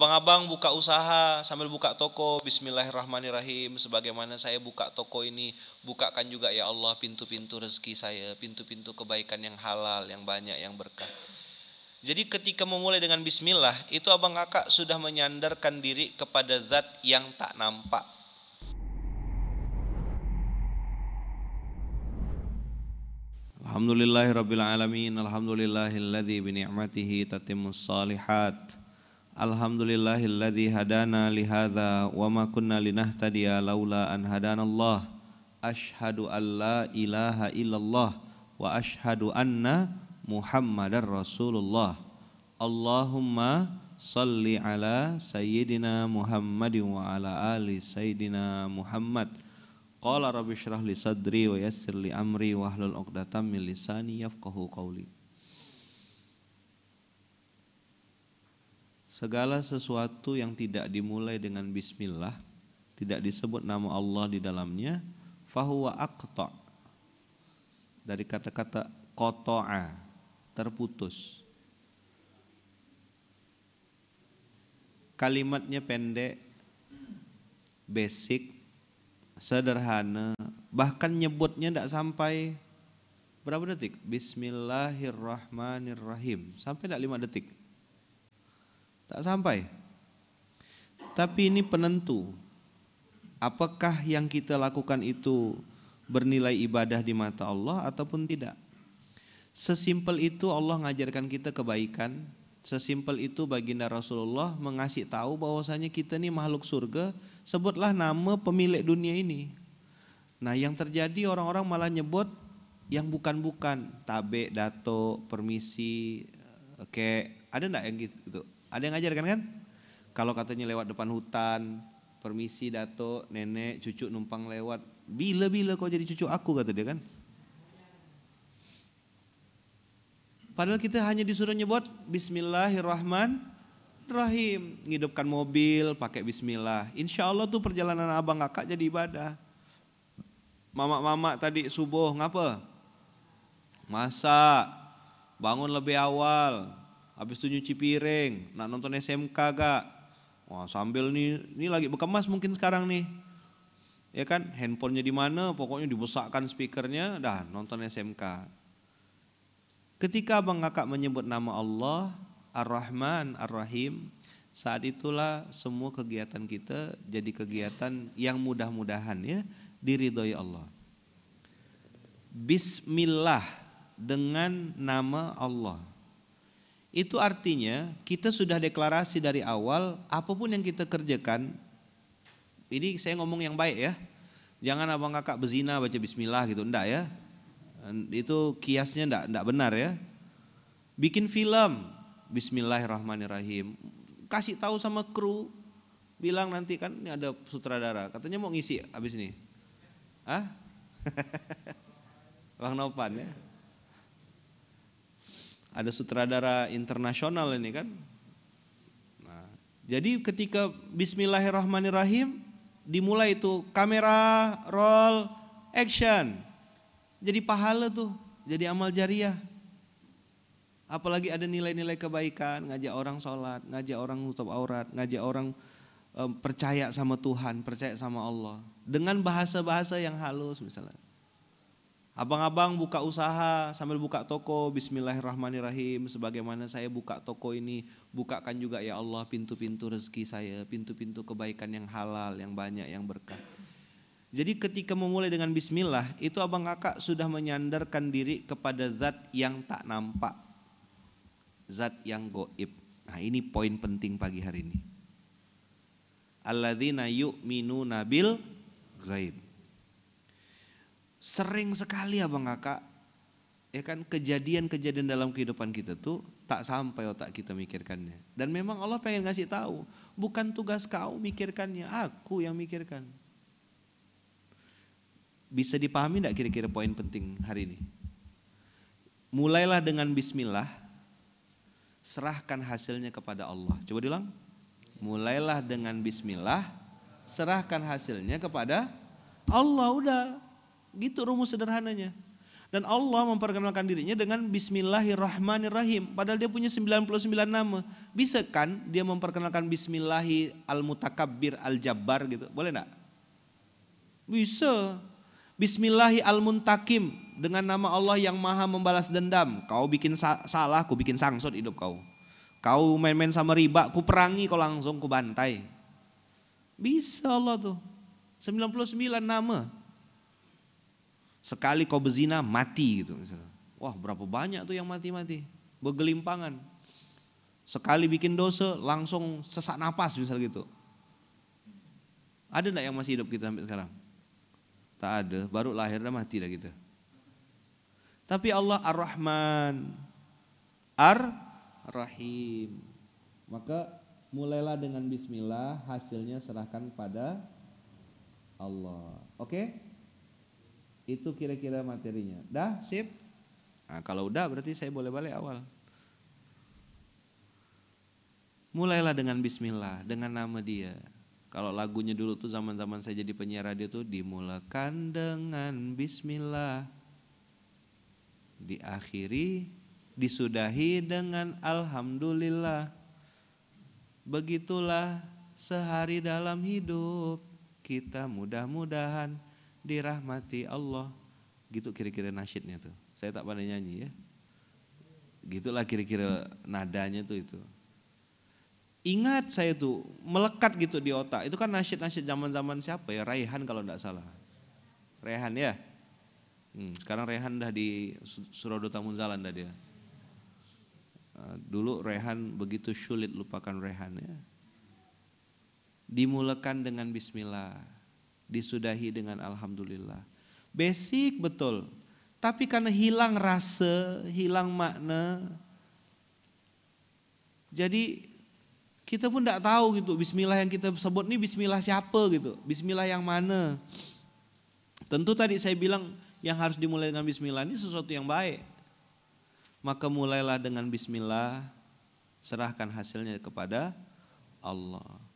Abang-abang buka usaha sambil buka toko, bismillahirrahmanirrahim. Sebagaimana saya buka toko ini, bukakan juga ya Allah pintu-pintu rezeki saya, pintu-pintu kebaikan yang halal, yang banyak, yang berkah. Jadi ketika memulai dengan bismillah, itu abang kakak sudah menyandarkan diri kepada zat yang tak nampak. Alhamdulillahirrabbilalamin alamin, alhamdulillahilladzi bi tatimus salihat Alhamdulillahilladzi hadana li hadza wa ma kunna linahtadiya laula an hadanallah. Ashhadu an la ilaha illallah wa ashhadu anna Muhammadar Rasulullah. Allahumma salli ala sayyidina Muhammadin wa ala ali sayyidina Muhammad. Qala rabbi li sadri wa yassir li amri wa hlul uqdatam min lisani yafqahu qawli. Segala sesuatu yang tidak dimulai dengan bismillah, tidak disebut nama Allah di dalamnya, fahuwa aqta. Dari kata-kata qata'a, terputus. Kalimatnya pendek, basic, sederhana, bahkan nyebutnya tidak sampai berapa detik? Bismillahirrahmanirrahim. Sampai tidak lima detik. Tak sampai. Tapi ini penentu. Apakah yang kita lakukan itu bernilai ibadah di mata Allah ataupun tidak? Sesimpel itu Allah mengajarkan kita kebaikan. Sesimpel itu baginda Rasulullah mengasih tahu bahwasanya kita ini makhluk surga. Sebutlah nama pemilik dunia ini. Nah yang terjadi orang-orang malah nyebut yang bukan-bukan. Tabe, dato, permisi, oke. Ada enggak yang gitu? Ada yang ngajarkan kan? Kalau katanya lewat depan hutan, permisi dato nenek, cucu numpang lewat. Bila-bila kau jadi cucu aku kata dia kan? Padahal kita hanya disuruh nyebut Bismillahirrahmanirrahim. Ngidupkan mobil pakai Bismillah. Insya Allah tuh perjalanan abang kakak jadi ibadah. Mama-mama tadi subuh ngapa? Masak, bangun lebih awal, habis itu nyuci piring, nak nonton SMK gak? Wah sambil nih, ini lagi bekemas mungkin sekarang nih. Ya kan, handphonenya di mana, pokoknya dibesarkan speakernya, dah nonton SMK. Ketika abang kakak menyebut nama Allah, Ar-Rahman, Ar-Rahim, saat itulah semua kegiatan kita jadi kegiatan yang mudah-mudahan ya, diridhoi Allah. Bismillah dengan nama Allah. Itu artinya kita sudah deklarasi dari awal apapun yang kita kerjakan ini saya ngomong yang baik ya. Jangan abang kakak berzina baca bismillah gitu enggak ya. Itu kiasnya enggak enggak benar ya. Bikin film bismillahirrahmanirrahim. Kasih tahu sama kru bilang nanti kan ini ada sutradara katanya mau ngisi habis ini. Hah? Bang Nopan ya ada sutradara internasional ini kan. Nah, jadi ketika Bismillahirrahmanirrahim dimulai itu kamera roll action. Jadi pahala tuh, jadi amal jariah. Apalagi ada nilai-nilai kebaikan, ngajak orang sholat, ngajak orang nutup aurat, ngajak orang percaya sama Tuhan, percaya sama Allah. Dengan bahasa-bahasa yang halus misalnya. Abang-abang buka usaha sambil buka toko, bismillahirrahmanirrahim. Sebagaimana saya buka toko ini, bukakan juga ya Allah pintu-pintu rezeki saya, pintu-pintu kebaikan yang halal, yang banyak, yang berkah. Jadi ketika memulai dengan bismillah, itu abang kakak sudah menyandarkan diri kepada zat yang tak nampak. Zat yang goib. Nah ini poin penting pagi hari ini. Alladzina yu'minu nabil ghaib Sering sekali abang kakak, ya kan kejadian-kejadian dalam kehidupan kita tuh tak sampai otak kita mikirkannya. Dan memang Allah pengen ngasih tahu, bukan tugas kau mikirkannya, aku yang mikirkan. Bisa dipahami tidak kira-kira poin penting hari ini? Mulailah dengan bismillah, serahkan hasilnya kepada Allah. Coba diulang. Mulailah dengan bismillah, serahkan hasilnya kepada Allah udah Gitu rumus sederhananya. Dan Allah memperkenalkan dirinya dengan Bismillahirrahmanirrahim. Padahal dia punya 99 nama. Bisa kan dia memperkenalkan Bismillahi al-Mutakabbir al-Jabbar gitu? Boleh enggak? Bisa. Bismillahi al-Muntakim. Dengan nama Allah yang maha membalas dendam. Kau bikin salah, ku bikin sangsut hidup kau. Kau main-main sama riba, ku perangi kau langsung ku bantai. Bisa Allah tuh. 99 nama. Sekali kau berzina mati gitu. misalnya. Wah berapa banyak tuh yang mati-mati. Bergelimpangan. Sekali bikin dosa langsung sesak nafas misal gitu. Ada enggak yang masih hidup kita sampai sekarang? Tak ada, baru lahir dan mati dah kita. Tapi Allah Ar-Rahman. Ar-Rahim. Maka mulailah dengan bismillah, hasilnya serahkan pada Allah. Oke? Okay? Itu kira-kira materinya. Dah, sip. Nah, kalau udah berarti saya boleh balik awal. Mulailah dengan bismillah, dengan nama dia. Kalau lagunya dulu tuh zaman-zaman saya jadi penyiar radio tuh dimulakan dengan bismillah. Diakhiri, disudahi dengan alhamdulillah. Begitulah sehari dalam hidup kita mudah-mudahan dirahmati Allah gitu kira-kira nasyidnya tuh saya tak pandai nyanyi ya gitulah kira-kira nadanya tuh itu ingat saya tuh melekat gitu di otak itu kan nasyid-nasyid zaman-zaman siapa ya Raihan kalau tidak salah Raihan ya hmm, sekarang Raihan dah di Surau Duta Munzalan dah dia eh, dulu Raihan begitu sulit lupakan Raihan ya dimulakan dengan Bismillah disudahi dengan alhamdulillah. Basic betul. Tapi karena hilang rasa, hilang makna. Jadi kita pun tidak tahu gitu bismillah yang kita sebut ini bismillah siapa gitu. Bismillah yang mana. Tentu tadi saya bilang yang harus dimulai dengan bismillah ini sesuatu yang baik. Maka mulailah dengan bismillah serahkan hasilnya kepada Allah.